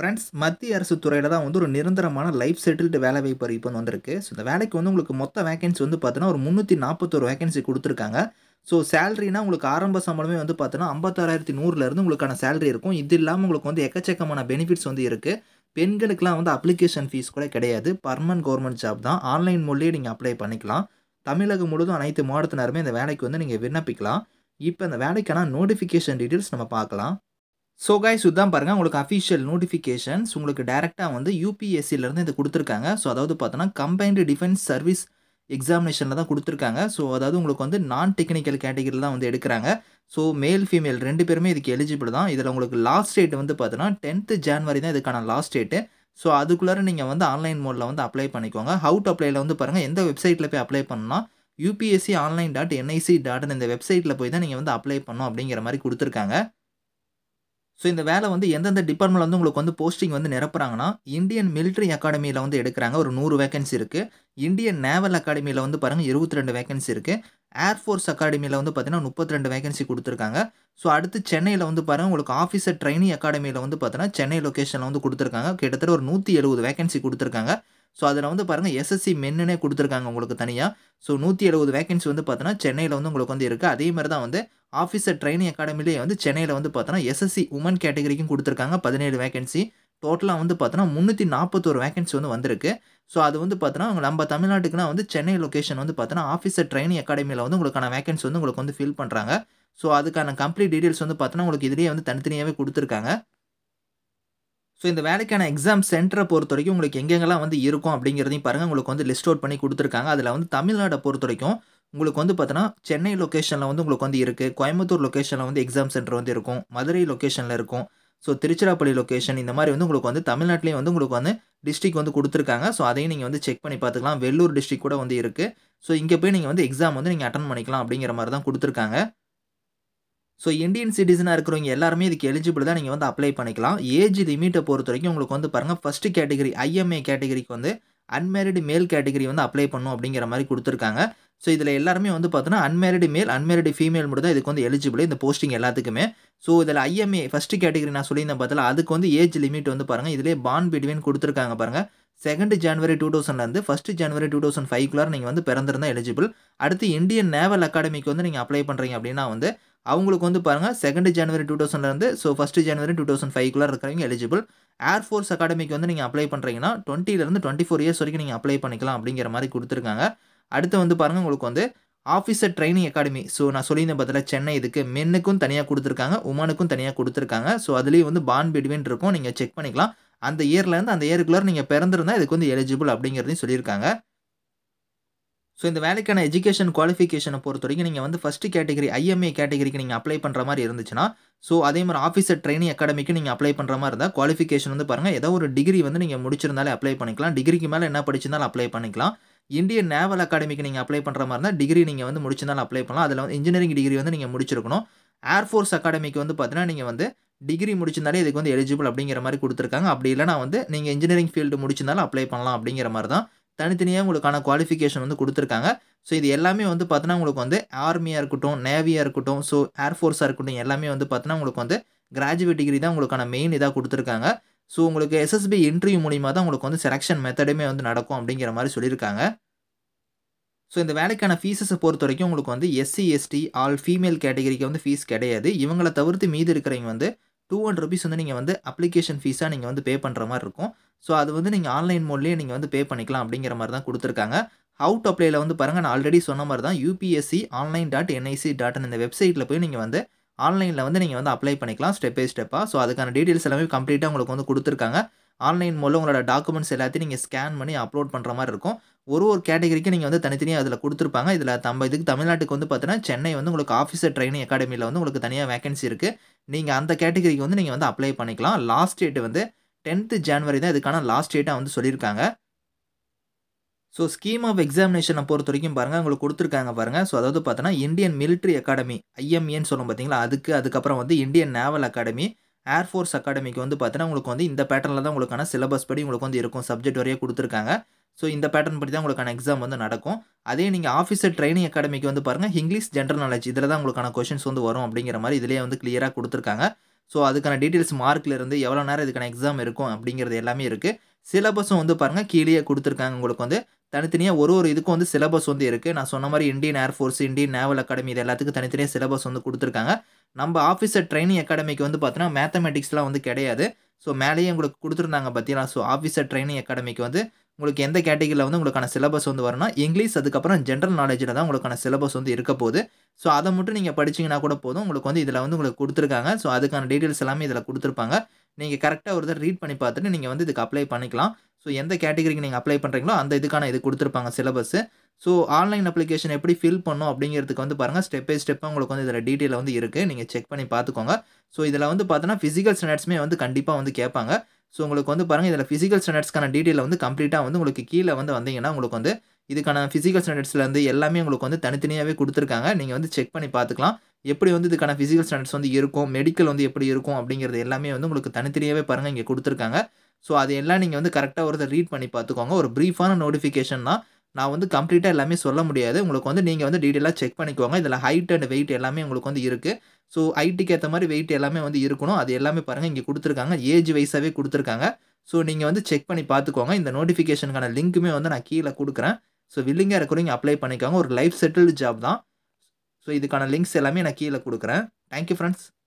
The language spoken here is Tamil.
ஃப்ரெண்ட்ஸ் மத்திய அரசு துறையில் தான் வந்து ஒரு நிரந்தரமான லைஃப் செட்டில்டு வேலை வாய்ப்பு அறிவிப்பு வந்து வந்திருக்கு ஸோ இந்த வேலைக்கு வந்து உங்களுக்கு மொத்த வேகன்சி வந்து பார்த்தீங்கன்னா ஒரு முந்நூற்றி நாற்பத்தொரு வேகன்சி கொடுத்துருக்காங்க ஸோ சேலரினா உங்களுக்கு ஆரம்ப சம்பளமே வந்து பார்த்தீங்கன்னா ஐம்பத்தாறாயிரத்தி நூறுலேருந்து உங்களுக்கான சேலரி இருக்கும் இது இல்லாமல் உங்களுக்கு வந்து எக்கச்சக்கமான பெனிஃபிட்ஸ் வந்து இருக்குது பெண்களுக்கெலாம் வந்து அப்ளிகேஷன் ஃபீஸ் கூட கிடையாது பர்மனன்ட் கவர்மெண்ட் ஜாப் தான் ஆன்லைன் மூலியே நீங்கள் அப்ளை பண்ணிக்கலாம் தமிழகம் முழுவதும் அனைத்து மாவட்டத்தினருமே இந்த வேலைக்கு வந்து நீங்கள் விண்ணப்பிக்கலாம் இப்போ இந்த வேலைக்கான நோட்டிஃபிகேஷன் டீட்டெயில்ஸ் நம்ம பார்க்கலாம் ஸோ கைஸ் இதுதான் பாருங்கள் உங்களுக்கு அஃபிஷியல் நோட்டிஃபிகேஷன்ஸ் உங்களுக்கு டேரெக்டாக வந்து யூபிஎஸ்சிலேருந்து இது கொடுத்துருக்காங்க ஸோ அதாவது பார்த்தோன்னா கம்பைன்டு டிஃபென்ஸ் சர்வீஸ் எக்ஸாமினேஷனில் தான் கொடுத்துருக்காங்க ஸோ அதாவது உங்களுக்கு வந்து நான் டெக்னிக்கல் கேட்டகரியில் தான் வந்து எடுக்கிறாங்க ஸோ மேல் ஃபீமேல் ரெண்டு பேருமே இதுக்கு எலிஜிபிள் தான் இதில் உங்களுக்கு லாஸ்ட் டேட் வந்து பார்த்தோன்னா டென்த்து ஜான்வரி தான் இதுக்கான லாஸ்ட் டேட்டு ஸோ அதுக்குள்ளார நீங்கள் வந்து ஆன்லைன் மோடில் வந்து அப்ளை பண்ணிக்கோங்க ஹவு டு அப்ளைல வந்து பாருங்கள் எந்த வெப்சைட்டில் போய் அப்ளை பண்ணால் யூபிஎஸ்சி ஆன்லைன் டாட் என்ஐசி டாட்னு இந்த வெப்சைட்டில் போய் தான் நீங்கள் வந்து அப்ளை பண்ணோம் அப்படிங்கிற மாதிரி கொடுத்துருக்காங்க ஸோ இந்த வேலை வந்து எந்தெந்த டிபார்ட்மெண்ட்ல வந்து உங்களுக்கு வந்து போஸ்டிங் வந்து நிரப்புறாங்கன்னா இந்தியன் மிலிட்ரி அகாடமியில் வந்து எடுக்கிறாங்க ஒரு நூறு வேகன்சி இருக்குது இந்தியன் நேவல் அகாடமியில் வந்து பாருங்கள் இருபத்தி ரெண்டு வேகன்சி இருக்குது ஏர்ஃபோர்ஸ் அகாடமியில் வந்து பார்த்தீங்கன்னா முப்பத்தி ரெண்டு வேகன்சி கொடுத்துருக்காங்க ஸோ அடுத்து சென்னையில் வந்து பாருங்கள் உங்களுக்கு ஆஃபீஸர் ட்ரைனிங் அகாடமியில் வந்து பார்த்தீங்கன்னா சென்னை லொக்கேஷனில் வந்து கொடுத்துருக்காங்க கிட்டத்தட்ட ஒரு நூற்றி எழுபது வேகன்சி கொடுத்துருக்காங்க ஸோ அதில் வந்து பாருங்கள் எஸ்எஸ்சி மென்னுனே கொடுத்துருக்காங்க உங்களுக்கு தனியாக ஸோ நூற்றி எழுபது வேகன்சி வந்து பார்த்தீங்கன்னா சென்னையில் வந்து உங்களுக்கு வந்து இருக்குது அதே மாதிரி தான் வந்து ஆஃபீஸர் ட்ரைனிங் அகாடமிலேயே வந்து சென்னையில் வந்து பார்த்தோன்னா எஸ்எஸ்சி உமன் கேட்டகரிக்கும் கொடுத்துருக்காங்க பதினேழு வேகன்சி டோட்டலாக வந்து பார்த்தோன்னா முந்நூற்றி நாற்பத்தோரு வேகன்சி வந்து வந்திருக்கு ஸோ அது வந்து பார்த்தோன்னா நம்ம தமிழ்நாட்டுக்குனா வந்து சென்னை லொக்கேஷன் வந்து பார்த்தோன்னா ஆஃபீஸர் ட்ரைனிங் அகாடமியில் வந்து உங்களுக்கான வேகன்சி வந்து உங்களுக்கு வந்து ஃபில் பண்ணுறாங்க ஸோ அதுக்கான கம்ப்ளீட் டீட்டெயில்ஸ் வந்து பார்த்தோன்னா உங்களுக்கு இதிலேயே வந்து தனித்தனியாகவே கொடுத்துருக்காங்க ஸோ இந்த வேலைக்கான எக்ஸாம் சென்டரை பொறுத்த வரைக்கும் உங்களுக்கு எங்கெங்கெல்லாம் வந்து இருக்கும் அப்படிங்கிறதையும் பாருங்கள் உங்களுக்கு வந்து லிஸ்ட் அவுட் பண்ணி கொடுத்துருக்காங்க அதில் வந்து தமிழ்நாடை பொறுத்த வரைக்கும் உங்களுக்கு வந்து பார்த்தோன்னா சென்னை லொக்கேஷனில் வந்து உங்களுக்கு வந்து இருக்குது கோயம்புத்தூர் லொக்கேஷனில் வந்து எக்ஸாம் சென்டர் வந்து இருக்கும் மதுரை லொக்கேஷனில் இருக்கும் ஸோ திருச்சிராப்பள்ளி லொக்கேஷன் இந்த மாதிரி வந்து உங்களுக்கு வந்து தமிழ்நாட்டிலேயும் வந்து உங்களுக்கு வந்து டிஸ்ட்ரிக் வந்து கொடுத்துருக்காங்க ஸோ அதையும் நீங்கள் வந்து செக் பண்ணி பார்த்துக்கலாம் வெள்ளூர் டிஸ்ட்ரிக் கூட வந்து இருக்குது ஸோ இங்கே போய் நீங்கள் வந்து எக்ஸாம் வந்து நீங்கள் அட்டன் பண்ணிக்கலாம் அப்படிங்கிற மாதிரி தான் கொடுத்துருக்காங்க ஸோ இந்தியன் சிட்டிசனாக இருக்கிறவங்க எல்லாருமே இதுக்கு எலிஜிபிள் தான் நீங்கள் வந்து அப்ளை பண்ணிக்கலாம் ஏஜ் லிமிட்டை பொறுத்த வரைக்கும் உங்களுக்கு வந்து பாருங்கள் ஃபஸ்ட்டு கேட்டகரி ஐஎம்ஏ கேட்டகரிக்கு வந்து அன்மேரிடு மேல் கேட்டகரி வந்து அப்ளை பண்ணும் அப்படிங்கிற மாதிரி கொடுத்துருக்காங்க ஸோ இதில் எல்லாருமே வந்து பார்த்தோன்னா அன்மேரிடு மேல் அன்மேரிடு ஃபீமேல் மட்டும் தான் இதுக்கு வந்து எலிஜிபிள் இந்த போஸ்டிங் எல்லாத்துக்குமே ஸோ இதில் ஐஎம்ஏ ஃபஸ்ட்டு கேட்டகரி நான் சொல்லியிருந்தேன் பார்த்தால அதுக்கு வந்து ஏஜ் லிமிட் வந்து பாருங்கள் இதிலே பான் பிட்வீன் கொடுத்துருக்காங்க பாருங்கள் செகண்ட் ஜனவரி டூ தௌசண்ட்லேருந்து ஃபஸ்ட் ஜனவரி டூ தௌசண்ட் ஃபைவ்க்குள்ளார நீங்கள் வந்து பிறந்திருந்தால் எலிஜிபிள் அடுத்து இந்தியன் நேவல் அகாடமிக்கு வந்து நீங்கள் அப்ளை பண்ணுறீங்க அப்படின்னா வந்து அவங்களுக்கு வந்து பாருங்கள் செகண்ட் ஜனவரி டூ தௌசண்ட்லேருந்து ஸோ ஃபஸ்ட்டு ஜனவரி டூ தௌசண்ட் ஃபைவ்க்குள்ளார இருக்கிறவங்க எலிஜிபிள் ஏர்ஃபோர்ஸ் அகாடமிக்கு வந்து நீங்கள் அப்ளை பண்ணுறீங்கன்னா டுவெண்ட்டிலேருந்து டுவெண்ட்டி ஃபோர் இயர்ஸ் வரைக்கும் நீங்கள் அப்ளை பண்ணிக்கலாம் அப்படிங்கிற மாதிரி கொடுத்துருக்காங்க அடுத்து வந்து பாருங்கள் உங்களுக்கு வந்து ஆஃபீஸர் ட்ரைனிங் அகாடமி ஸோ நான் சொல்லியிருந்த பதிலாக சென்னை இதுக்கு மென்னுக்கும் தனியாக கொடுத்துருக்காங்க உமனுக்கும் தனியாக கொடுத்துருக்காங்க ஸோ அதுலேயும் வந்து பான் பிட்வீன் இருக்கும் நீங்கள் செக் பண்ணிக்கலாம் அந்த இயர்லேருந்து அந்த இயருக்குள்ளே நீங்கள் பிறந்திருந்தால் இதுக்கு வந்து எலிஜிபிள் அப்படிங்கிறதையும் சொல்லியிருக்காங்க ஸோ இந்த வேலைக்கான எஜுகேஷன் குவாலிஃபிகேஷனை பொறுத்த வரைக்கும் நீங்கள் வந்து ஃபஸ்ட்டு கேட்டகரி ஐஎம்ஏ கேட்டகரிக்கு நீங்கள் அப்ளை பண்ணுற மாதிரி இருந்துச்சுன்னா ஸோ அதே மாதிரி ஆஃபீஸர் ட்ரைனிங் அகாடமிக்கு நீங்கள் அப்ளை பண்ணுற மாதிரி இருந்தால் குவாலிஃபிகேஷன் வந்து பாருங்கள் ஏதோ ஒரு டிகிரி வந்து நீங்கள் முடிச்சிருந்தாலே அப்ளை பண்ணிக்கலாம் டிகிரிக்கு மேலே என்ன படிச்சிருந்தாலும் அப்ளை பண்ணிக்கலாம் இந்தியன் நேவல் அகாடமிக்கு நீங்கள் அப்ளை பண்ணுற மாதிரி இருந்தால் டிகிரி நீங்கள் வந்து முடிச்சிருந்தாலும் அப்ளை பண்ணலாம் அதில் வந்து இன்ஜினியரிங் டிகிரி வந்து நீங்கள் முடிச்சிருக்கணும் ஏர்ஃபோர்ஸ் அகாடமிக்கு வந்து பார்த்தீங்கன்னா நீங்கள் வந்து டிகிரி முடிச்சிருந்தாலே இதுக்கு வந்து எலிஜிபிள் அப்படிங்கிற மாதிரி கொடுத்துருக்காங்க அப்படி இல்லைனா வந்து நீங்கள் இன்ஜினியரிங் ஃபீல்டு முடிச்சிருந்தாலும் அப்ளை பண்ணலாம் அப்படிங்கிற மாதிரி தான் தனித்தனியாக உங்களுக்கான குவாலிஃபிகேஷன் வந்து கொடுத்துருக்காங்க ஸோ இது எல்லாமே வந்து பார்த்தீங்கன்னா உங்களுக்கு வந்து ஆர்மியாக இருக்கட்டும் நேவியாக இருக்கட்டும் ஸோ ஏர்ஃபோர்ஸாக இருக்கட்டும் எல்லாமே வந்து பார்த்தீங்கன்னா உங்களுக்கு வந்து கிராஜுவேட் டிகிரி தான் உங்களுக்கான மெயின் இதாக கொடுத்துருக்காங்க ஸோ உங்களுக்கு எஸ்எஸ்பி இன்டர்வியூ மூலிமா தான் உங்களுக்கு வந்து செலெக்ஷன் மெத்தடுமே வந்து நடக்கும் அப்படிங்கிற மாதிரி சொல்லியிருக்காங்க ஸோ இந்த வேலைக்கான ஃபீஸஸை பொறுத்த வரைக்கும் உங்களுக்கு வந்து எஸ்சி எஸ்டி ஆல் ஃபீமேல் கேட்டகரிக்கு வந்து ஃபீஸ் கிடையாது இவங்களை தவிர்த்து மீதி இருக்கிறவங்க வந்து டூ ஹண்ட்ரட் ருபீஸ் வந்து நீங்கள் வந்து அப்ளிகேஷன் ஃபீஸாக நீங்கள் வந்து பே பண்ணுற மாதிரி இருக்கும் ஸோ அது வந்து நீங்கள் ஆன்லைன் மோட்லேயே நீங்கள் வந்து பே பண்ணிக்கலாம் அப்படிங்கிற மாதிரி தான் கொடுத்துருக்காங்க ஹவு டு அப்ளைல வந்து பாருங்கள் நான் ஆல்ரெடி சொன்ன மாதிரி தான் UPSC online dot NIC dot இந்த வெப்சைட்டில் போய் நீங்கள் வந்து ஆன்லைனில் வந்து நீங்கள் வந்து அப்ளை பண்ணிக்கலாம் ஸ்டெப் பை ஸ்டெப்பாக ஸோ அதுக்கான டீட்டெயில்ஸ் எல்லாமே கம்ப்ளீட்டாக உங்களுக்கு வந்து கொடுத்துருக்காங்க ஆன்லைன் மூலம் உங்களோட டாக்குமெண்ட்ஸ் எல்லாத்தையும் நீங்கள் ஸ்கேன் பண்ணி அப்லோட் பண்ணுற மாதிரி இருக்கும் ஒரு ஒரு கேட்டகரிக்கு நீங்கள் வந்து தனித்தனியாக அதில் கொடுத்துருப்பாங்க இதில் தம்ப இதுக்கு தமிழ்நாட்டுக்கு வந்து பார்த்தீங்கன்னா சென்னை வந்து உங்களுக்கு ஆஃபீஸர் ட்ரைனிங் அகாடமியில் வந்து உங்களுக்கு தனியாக வேகன்சி இருக்குது நீங்கள் அந்த கேட்டகரிக்கு வந்து நீங்கள் வந்து அப்ளை பண்ணிக்கலாம் லாஸ்ட் டேட் வந்து டென்த்து ஜான்வரி தான் இதுக்கான லாஸ்ட் டேட்டாக வந்து சொல்லியிருக்காங்க ஸோ ஸ்கீம் ஆஃப் எக்ஸாமினேஷனை பொறுத்த வரைக்கும் பாருங்கள் உங்களுக்கு கொடுத்துருக்காங்க பாருங்கள் ஸோ அதாவது பார்த்தோன்னா இந்தியன் மிலிட்ரி அகாடமி ஐஎம்ஏன்னு e சொல்லும் பார்த்தீங்களா அதுக்கு அதுக்கப்புறம் வந்து இந்தியன் நேவல் அகாடமி ஏர்ஃபோர்ஸ் அகாடமிக்கு வந்து பார்த்தீங்கன்னா உங்களுக்கு வந்து இந்த பேட்டர்னில் தான் உங்களுக்கான சிலபஸ் படி உங்களுக்கு வந்து இருக்கும் சப்ஜெக்ட் வரையே கொடுத்துருக்காங்க ஸோ இந்த பேட்டர்ன் படி தான் உங்களுக்கான எக்ஸாம் வந்து நடக்கும் அதே நீங்கள் ஆஃபீஸர் ட்ரைனிங் அகாடமிக்கு வந்து பாருங்கள் இங்கிலீஷ் ஜென்ரல் நாலேஜ் இதில் தான் உங்களுக்கான கொஷின்ஸ் வந்து வரும் அப்படிங்கிற மாதிரி இதிலேயே வந்து கிளியராக கொடுத்துருக்காங்க ஸோ அதுக்கான டீட்டெயில்ஸ் மார்க்கில் இருந்து எவ்வளோ நேரம் இதுக்கான எக்ஸாம் இருக்கும் அப்படிங்கிறது எல்லாமே இருக்குது சிலபஸும் வந்து பாருங்கள் கீழே கொடுத்துருக்காங்க உங்களுக்கு வந்து தனித்தனியாக ஒரு ஒரு இதுக்கும் வந்து சிலபஸ் வந்து இருக்குது நான் சொன்ன மாதிரி Indian air force Indian naval academy இது எல்லாத்துக்கும் தனித்தனியாக சிலபஸ் வந்து கொடுத்துருக்காங்க நம்ம ஆஃபீஸர் ட்ரைனிங் அகாடமிக்கு வந்து பார்த்தீங்கன்னா மேத்தமெட்டிக்ஸ்லாம் வந்து கிடையாது ஸோ மேலேயே உங்களுக்கு கொடுத்துருந்தாங்க பார்த்தீங்களா ஸோ ஆஃபீஸர் ட்ரைனிங் அகாடமிக்கு வந்து உங்களுக்கு எந்த கேட்டகரியில் வந்து உங்களுக்கான சிலபஸ் வந்து வரணும் இங்கிலீஷ் அதுக்கப்புறம் ஜென்ரல் நாலேஜில் தான் உங்களுக்கான சிலபஸ் வந்து இருக்க போகுது ஸோ அதை மட்டும் நீங்கள் படிச்சிங்கன்னா கூட போதும் உங்களுக்கு வந்து இதில் வந்து உங்களுக்கு கொடுத்துருக்காங்க ஸோ அதுக்கான டீட்டெயில்ஸ் எல்லாமே இதில் கொடுத்துருப்பாங்க நீங்கள் கரெக்டாக ஒரு தான் ரீட் பண்ணி பார்த்துட்டு நீங்கள் வந்து இதுக்கு அப்ளை பண்ணிக்கலாம் ஸோ எந்த கேட்டகரிக்கு நீங்கள் அப்ளை பண்ணுறீங்களோ அந்த இதுக்கான இது கொடுத்துருப்பாங்க சிலபஸ்ஸு ஸோ ஆன்லைன் அப்ளிகேஷன் எப்படி ஃபில் பண்ணும் அப்படிங்கிறதுக்கு வந்து பாருங்கள் ஸ்டெப் பை ஸ்டெப்பாக உங்களுக்கு வந்து இதில் டீட்டெயில் வந்து இருக்குது நீங்கள் செக் பண்ணி பார்த்துக்கோங்க ஸோ இதில் வந்து பார்த்தோன்னா ஃபிசிக்கல் ஸ்டாண்டர்ட்ஸுமே வந்து கண்டிப்பாக வந்து கேட்பாங்க ஸோ உங்களுக்கு வந்து பாருங்கள் இதில் ஃபிசிக்கல் ஸ்டாண்டர்ட்ஸ்க்கான டீட்டெயில் வந்து கம்ப்ளீட்டாக வந்து உங்களுக்கு கீழே வந்து வந்தீங்கன்னா உங்களுக்கு வந்து இதுக்கான ஃபிசிக்கல் ஸ்டாண்டர்ட்ஸ்லேருந்து எல்லாமே உங்களுக்கு வந்து தனித்தனியாகவே கொடுத்துருக்காங்க நீங்கள் வந்து செக் பண்ணி பார்த்துக்கலாம் எப்படி வந்து இதுக்கான ஃபிசிக்கல் ஸ்டாண்டர்ட்ஸ் வந்து இருக்கும் மெடிக்கல் வந்து எப்படி இருக்கும் அப்படிங்கிறது எல்லாமே வந்து உங்களுக்கு தனித்தனியாகவே பாருங்கள் இங்கே கொடுத்துருக்காங்க ஸோ அது எல்லாம் நீங்கள் வந்து கரெக்டாக ஒருத்தர் ரீட் பண்ணி பார்த்துக்கோங்க ஒரு ப்ரீஃபான நோட்டிஃபிகேஷன் தான் நான் வந்து கம்ப்ளீட்டாக எல்லாமே சொல்ல முடியாது உங்களுக்கு வந்து நீங்கள் வந்து டீட்டெயிலாக செக் பண்ணிக்கோங்க இதில் ஹைட் அண்ட் வெயிட் எல்லாமே உங்களுக்கு வந்து இருக்குது ஸோ ஹைட்டுக்கு ஏற்ற மாதிரி வெயிட் எல்லாமே வந்து இருக்கணும் அது எல்லாமே பாருங்கள் இங்கே கொடுத்துருக்காங்க ஏஜ் வைஸாகவே கொடுத்துருக்காங்க ஸோ நீங்கள் வந்து செக் பண்ணி பார்த்துக்கோங்க இந்த நோட்டிஃபிகேஷனுக்கான லிங்க்குமே வந்து நான் கீழே கொடுக்குறேன் ஸோ வில்லிங்காக இருக்கிறவங்க அப்ளை பண்ணிக்கோங்க ஒரு லைஃப் செட்டில்டு ஜாப் தான் ஸோ இதுக்கான லிங்க்ஸ் எல்லாமே நான் கீழே கொடுக்குறேன் தேங்க்யூ ஃப்ரெண்ட்ஸ்